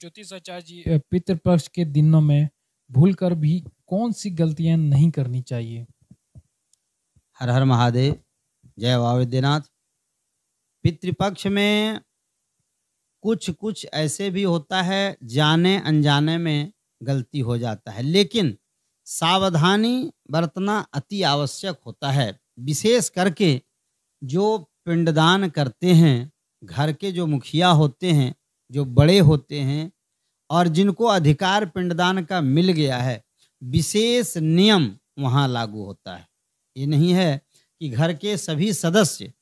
ज्योतिष आचार्य जी पितृपक्ष के दिनों में भूल कर भी कौन सी गलतियां नहीं करनी चाहिए हर हर महादेव जय बाबा पितृपक्ष में कुछ कुछ ऐसे भी होता है जाने अनजाने में गलती हो जाता है लेकिन सावधानी बरतना अति आवश्यक होता है विशेष करके जो पिंडदान करते हैं घर के जो मुखिया होते हैं जो बड़े होते हैं और जिनको अधिकार पिंडदान का मिल गया है विशेष नियम वहाँ लागू होता है ये नहीं है कि घर के सभी सदस्य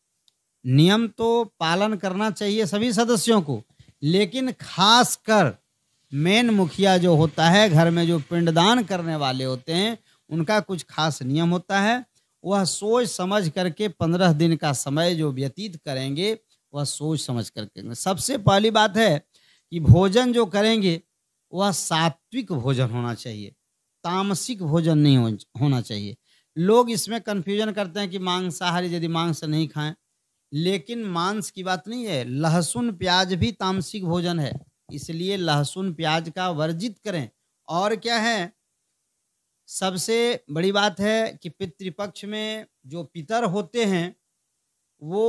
नियम तो पालन करना चाहिए सभी सदस्यों को लेकिन खास कर मेन मुखिया जो होता है घर में जो पिंडदान करने वाले होते हैं उनका कुछ खास नियम होता है वह सोच समझ करके पंद्रह दिन का समय जो व्यतीत करेंगे वह सोच समझ करके सबसे पहली बात है कि भोजन जो करेंगे वह सात्विक भोजन होना चाहिए तामसिक भोजन नहीं हो, होना चाहिए लोग इसमें कन्फ्यूजन करते हैं कि मांसाहारी यदि मांस नहीं खाएं लेकिन मांस की बात नहीं है लहसुन प्याज भी तामसिक भोजन है इसलिए लहसुन प्याज का वर्जित करें और क्या है सबसे बड़ी बात है कि पितृपक्ष में जो पितर होते हैं वो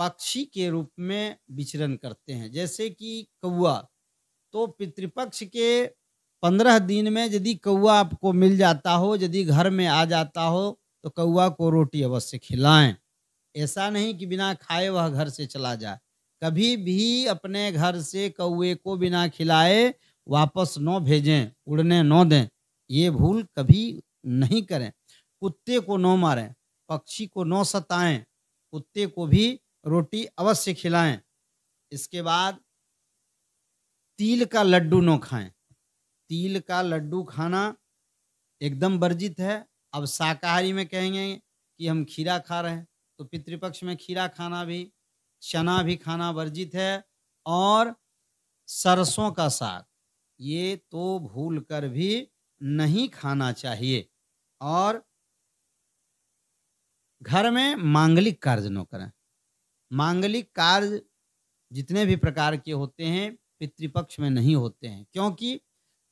पक्षी के रूप में विचरण करते हैं जैसे कि कौआ तो पितृपक्ष के पंद्रह दिन में यदि कौआ आपको मिल जाता हो यदि घर में आ जाता हो तो कौआ को रोटी अवश्य खिलाएं ऐसा नहीं कि बिना खाए वह घर से चला जाए कभी भी अपने घर से कौए को बिना खिलाए वापस न भेजें उड़ने न दें ये भूल कभी नहीं करें कुत्ते को न मारें पक्षी को न सताएं कुत्ते को भी रोटी अवश्य खिलाएं इसके बाद तिल का लड्डू न खाएं तिल का लड्डू खाना एकदम वर्जित है अब शाकाहारी में कहेंगे कि हम खीरा खा रहे हैं तो पितृपक्ष में खीरा खाना भी चना भी खाना वर्जित है और सरसों का साग ये तो भूल कर भी नहीं खाना चाहिए और घर में मांगलिक कार्य न करें मांगलिक कार्य जितने भी प्रकार के होते हैं पितृपक्ष में नहीं होते हैं क्योंकि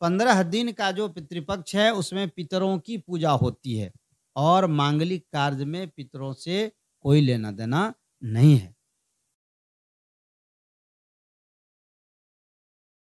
पंद्रह दिन का जो पितृपक्ष है उसमें पितरों की पूजा होती है और मांगलिक कार्य में पितरों से कोई लेना देना नहीं है